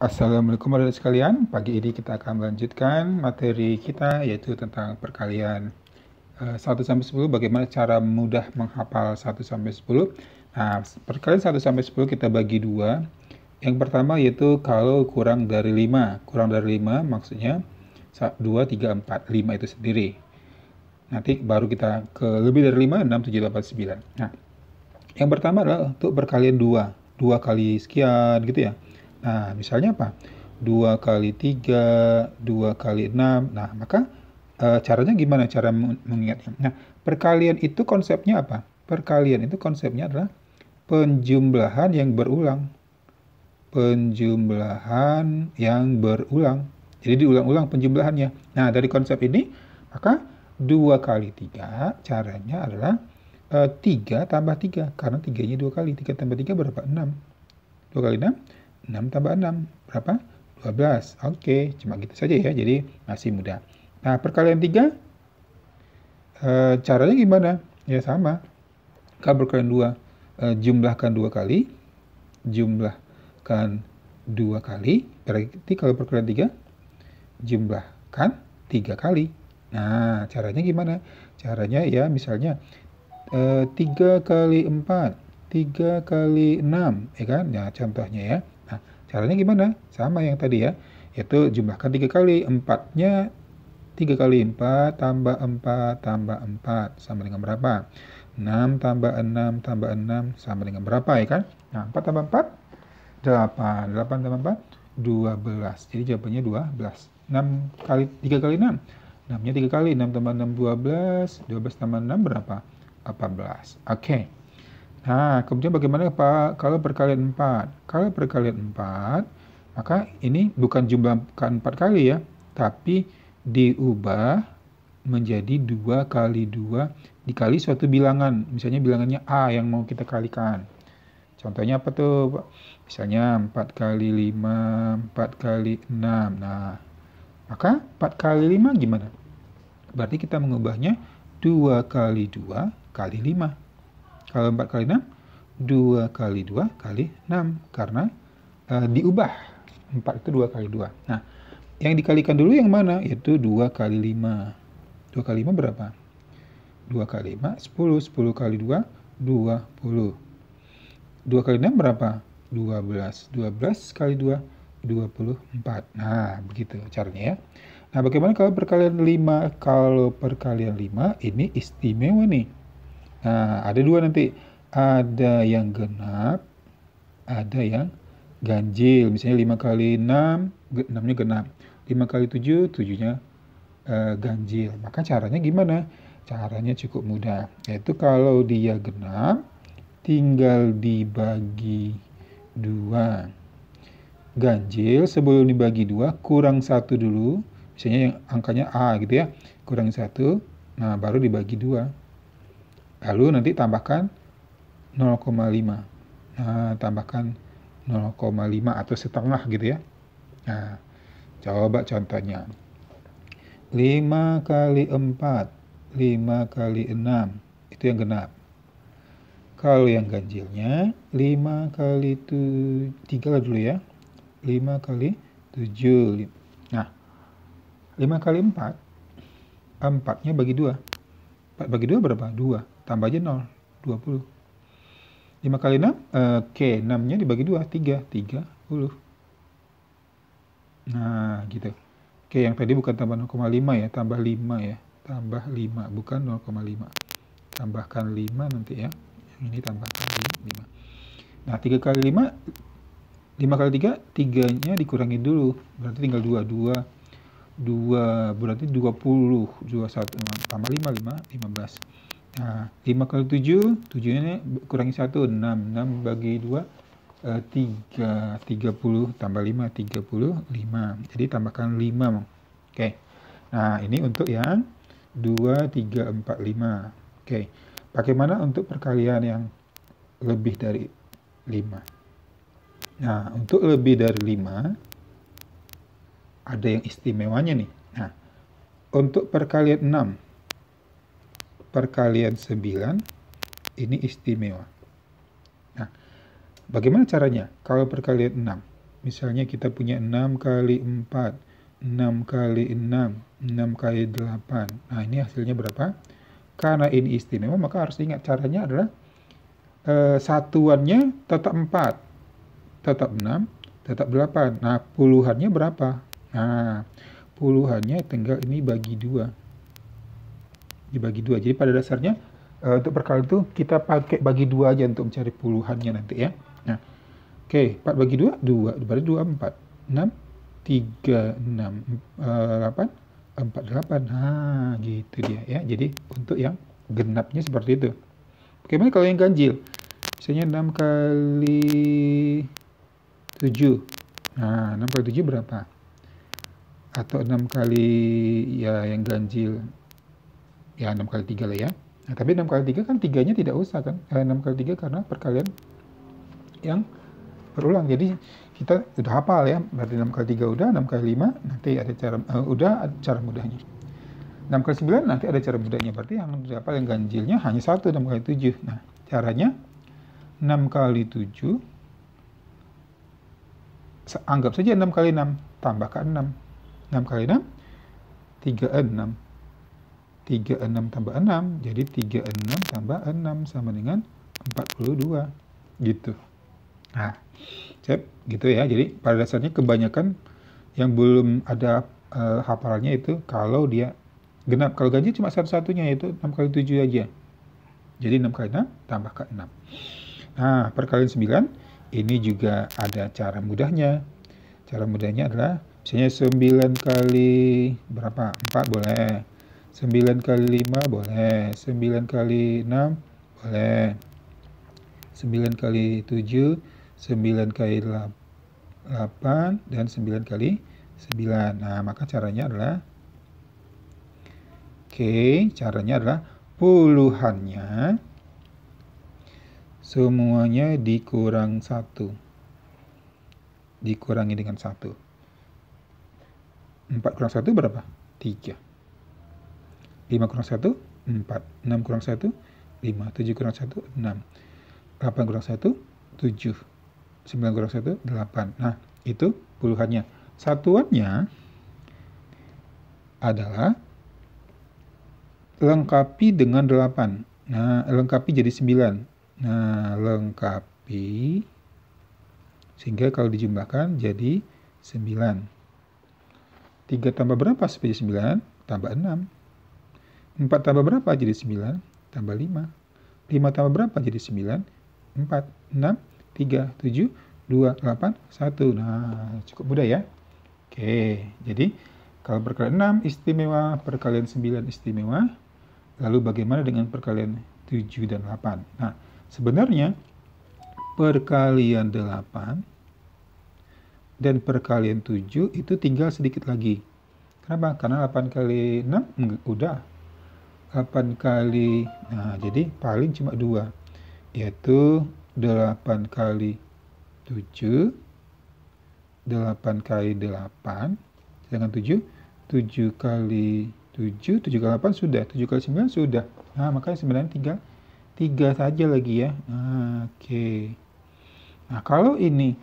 Assalamualaikum warahmatullahi sekalian. Pagi ini kita akan melanjutkan materi kita yaitu tentang perkalian eh, satu sampai sepuluh. bagaimana cara mudah menghafal satu sampai sepuluh? Nah, perkalian satu sampai sepuluh kita bagi dua. Yang pertama yaitu kalau kurang dari lima, Kurang dari 5 maksudnya dua, tiga, empat, lima itu sendiri. Nanti baru kita ke lebih dari lima, enam, tujuh, delapan, sembilan. Nah, yang pertama adalah untuk perkalian dua, 2 kali sekian gitu ya Nah, misalnya apa? 2 kali 3, 2 kali 6. Nah, maka e, caranya gimana cara mengingatnya? Nah, perkalian itu konsepnya apa? Perkalian itu konsepnya adalah penjumlahan yang berulang. Penjumlahan yang berulang. Jadi diulang-ulang penjumlahannya. Nah, dari konsep ini, maka 2 kali 3 caranya adalah e, eh, 3 tambah 3. Karena 3-nya 2 kali. 3 tambah 3 berapa? 6. 2 kali 6 6 tambah 6 berapa? 12. Oke, okay. cuma gitu saja ya. Jadi masih mudah. Nah, perkalian 3 e, eh, caranya gimana? Ya sama. Kalau perkalian 2 e, eh, jumlahkan 2 kali, jumlahkan 2 kali. Berarti kalau perkalian 3 jumlahkan 3 kali. Nah, caranya gimana? Caranya ya misalnya e, eh, 3 kali 4 3 kali 6, ya kan? Nah, contohnya ya. Nah, caranya gimana? Sama yang tadi ya, yaitu jumlahkan 3 kali, 4-nya 3 kali 4 tambah 4 tambah 4 sama dengan berapa? 6 tambah 6 tambah 6 sama dengan berapa ya kan? Nah, 4 tambah 4 8. 8 tambah 4 12. Jadi jawabannya 12. 6 kali 3 kali 6. 6-nya 3 kali, 6 tambah 6 12, 12 tambah 6 berapa? 14. Oke. Okay. Nah, kemudian bagaimana Pak kalau perkalian 4? Kalau perkalian 4, maka ini bukan jumlah bukan 4 kali ya, tapi diubah menjadi 2 kali 2 dikali suatu bilangan. Misalnya bilangannya A yang mau kita kalikan. Contohnya apa tuh Pak? Misalnya 4 kali 5, 4 kali 6. Nah, maka 4 kali 5 gimana? Berarti kita mengubahnya 2 kali 2 kali 5. Kalau 4 kali 6, 2 kali 2 kali 6. Karena e, diubah. 4 itu 2 kali 2. Nah, yang dikalikan dulu yang mana? Yaitu 2 kali 5. 2 kali 5 berapa? 2 kali 5, 10. 10 kali 2, 20. 2 kali 6 berapa? 12. 12 kali 2, 24. Nah, begitu caranya ya. Nah, bagaimana kalau perkalian 5? Kalau perkalian 5 ini istimewa nih Nah, ada dua nanti. Ada yang genap, ada yang ganjil. Misalnya 5 kali 6, 6-nya genap. 5 kali 7, 7-nya uh, ganjil. Maka caranya gimana? Caranya cukup mudah. Yaitu kalau dia genap, tinggal dibagi 2. Ganjil sebelum dibagi 2, kurang 1 dulu. Misalnya yang angkanya A gitu ya. Kurang 1, nah baru dibagi 2 lalu nanti tambahkan 0,5 nah tambahkan 0,5 atau setengah gitu ya nah coba contohnya 5 kali 4 5 kali 6 itu yang genap kalau yang ganjilnya 5 kali 3 3 dulu ya 5 kali 7 nah 5 kali 4 4 nya bagi 2 4 bagi 2 berapa? 2 tambah aja 0, 20. 5 kali 6, oke, eh, okay, 6-nya dibagi 2, 3, 30. Nah, gitu. Oke, okay, yang tadi bukan tambah 0,5 ya, tambah 5 ya. Tambah 5, bukan 0,5. Tambahkan 5 nanti ya. Yang ini tambahkan 5. Nah, 3 kali 5, 5 kali 3, 3-nya dikurangi dulu. Berarti tinggal 2, 2 2, berarti 20 21 tambah 5 5 15 Nah, 5 kali 7, 7 ini kurangi 1, 6. 6 bagi 2, 3. 30 tambah 5, 35. Jadi tambahkan 5. Oke. Nah, ini untuk yang 2, 3, 4, 5. Oke. Bagaimana untuk perkalian yang lebih dari 5? Nah, untuk lebih dari 5, ada yang istimewanya nih. Nah, untuk perkalian 6, perkalian 9 ini istimewa. Nah, bagaimana caranya? Kalau perkalian 6, misalnya kita punya 6 kali 4, 6 kali 6, 6 kali 8. Nah, ini hasilnya berapa? Karena ini istimewa, maka harus ingat caranya adalah e, satuannya tetap 4, tetap 6, tetap 8. Nah, puluhannya berapa? Nah, puluhannya tinggal ini bagi 2 dibagi dua. Jadi pada dasarnya uh, untuk perkalian itu kita pakai bagi dua aja untuk mencari puluhannya nanti ya. Nah, oke, okay, 4 bagi 2, 2, berarti 2, 4, 6, 3, 6, 8, 4, 8. Nah, gitu dia ya. Jadi untuk yang genapnya seperti itu. Bagaimana kalau yang ganjil? Misalnya 6 kali 7. Nah, 6 kali 7 berapa? Atau 6 kali ya yang ganjil ya 6 kali 3 lah ya. Nah, tapi 6 kali 3 kan tiganya tidak usah kan. Eh, 6 kali 3 karena perkalian yang berulang. Jadi kita sudah hafal ya. Berarti 6 kali 3 udah, 6 kali 5 nanti ada cara uh, udah ada cara mudahnya. 6 kali 9 nanti ada cara mudahnya. Berarti yang apa yang ganjilnya hanya 1 6 kali 7. Nah, caranya 6 kali 7 anggap saja 6 kali 6 tambahkan 6. 6 kali 6 36 36 tambah 6, jadi 36 tambah 6 sama dengan 42. Gitu. Nah, cep, gitu ya. Jadi pada dasarnya kebanyakan yang belum ada e, hafalannya itu kalau dia genap. Kalau ganjil cuma satu-satunya yaitu 6 kali 7 aja. Jadi 6 kali 6 tambah ke 6. Nah, perkalian 9 ini juga ada cara mudahnya. Cara mudahnya adalah misalnya 9 kali berapa? 4 boleh. 9 kali 5 boleh, 9 kali 6 boleh, 9 kali 7, 9 kali 8, dan 9 kali 9. Nah, maka caranya adalah, oke, okay, caranya adalah puluhannya semuanya dikurang 1. Dikurangi dengan 1. 4 kurang 1 berapa? 3. 5 kurang 1, 4. 6 kurang 1, 5. 7 kurang 1, 6. 8 kurang 1, 7. 9 kurang 1, 8. Nah, itu puluhannya. Satuannya adalah lengkapi dengan 8. Nah, lengkapi jadi 9. Nah, lengkapi sehingga kalau dijumlahkan jadi 9. 3 tambah berapa supaya 9? Tambah 6. 4 tambah berapa jadi 9? Tambah 5. 5 tambah berapa jadi 9? 4, 6, 3, 7, 2, 8, 1. Nah, cukup mudah ya. Oke, jadi kalau perkalian 6 istimewa, perkalian 9 istimewa. Lalu bagaimana dengan perkalian 7 dan 8? Nah, sebenarnya perkalian 8 dan perkalian 7 itu tinggal sedikit lagi. Kenapa? Karena 8 kali 6 udah 8 kali. Nah, jadi paling cuma dua, yaitu 8 kali 7, 8 kali 8, sedangkan 7, 7 kali 7, 7 kali 8 sudah, 7 kali 9 sudah. Nah, makanya sebenarnya tinggal 3 saja lagi ya. Nah, Oke. Okay. Nah, kalau ini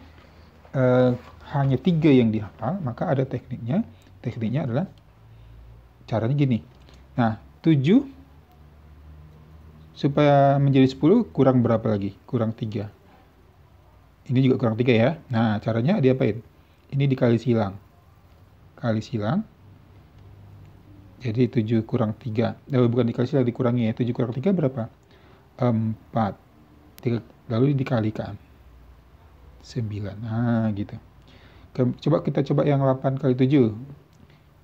eh, hanya 3 yang dihafal, maka ada tekniknya. Tekniknya adalah caranya gini. Nah, 7 supaya menjadi 10 kurang berapa lagi? Kurang 3. Ini juga kurang 3 ya. Nah, caranya diapain? Ini dikali silang. Kali silang. Jadi 7 kurang 3. Eh, bukan dikali silang, dikurangi ya. 7 kurang 3 berapa? 4. lalu dikalikan. 9. Nah, gitu. Coba kita coba yang 8 kali 7.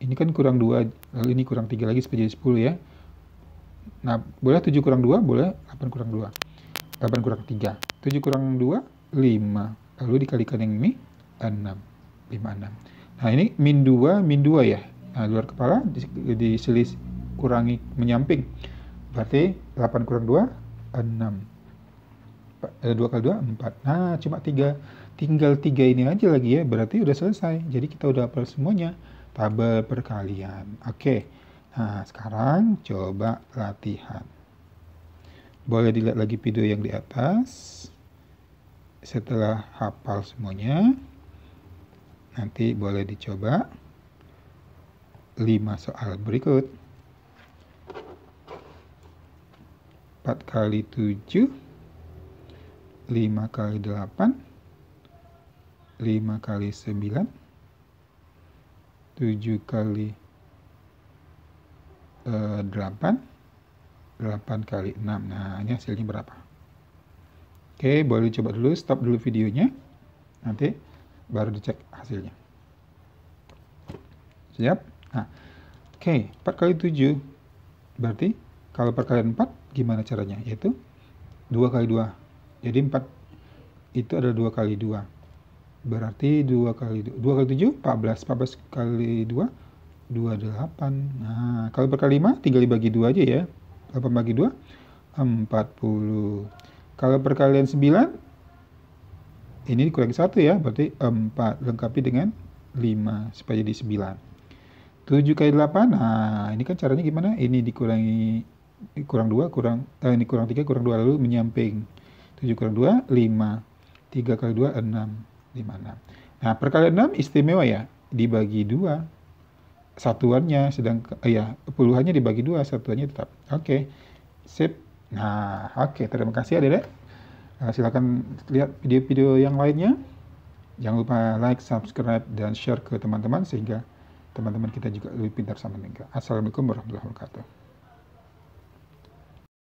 Ini kan kurang 2, lalu ini kurang 3 lagi supaya jadi 10 ya. Nah, boleh 7 kurang 2, boleh 8 kurang 2. 8 kurang 3. 7 kurang 2, 5. Lalu dikalikan yang ini, 6. 5, 6. Nah, ini min 2, min 2 ya. Nah, luar kepala diselis kurangi menyamping. Berarti 8 kurang 2, 6. 2 kali 2, 4. Nah, cuma 3. Tinggal 3 ini aja lagi ya. Berarti udah selesai. Jadi kita udah hafal semuanya. Tabel perkalian. Oke. Okay. Nah, sekarang coba latihan. Boleh dilihat lagi video yang di atas. Setelah hafal semuanya, nanti boleh dicoba 5 soal berikut. 4 kali 7, 5 kali 8, 5 kali 9, 7 kali 8 eh, 8 kali 6 nah ini hasilnya berapa oke boleh coba dulu stop dulu videonya nanti baru dicek hasilnya siap nah oke 4 kali 7 berarti kalau perkalian 4 gimana caranya yaitu 2 kali 2 jadi 4 itu adalah 2 kali 2 berarti 2 kali 2, 2 kali 7 14 14 kali 2 28. Nah, kalau per 5 tinggal dibagi 2 aja ya. 8 bagi 2 40. Kalau perkalian 9 ini dikurangi 1 ya, berarti 4 lengkapi dengan 5 supaya jadi 9. 7 kali 8. Nah, ini kan caranya gimana? Ini dikurangi kurang 2 kurang eh, ini kurang 3 kurang 2 lalu menyamping. 7 kurang 2 5. 3 kali 2 6 5 6. Nah, perkalian 6 istimewa ya, dibagi 2 satuannya sedang eh, ya puluhannya dibagi dua satuannya tetap oke okay. sip nah oke okay. terima kasih adek uh, eh, silakan lihat video-video yang lainnya jangan lupa like subscribe dan share ke teman-teman sehingga teman-teman kita juga lebih pintar sama mereka assalamualaikum warahmatullahi wabarakatuh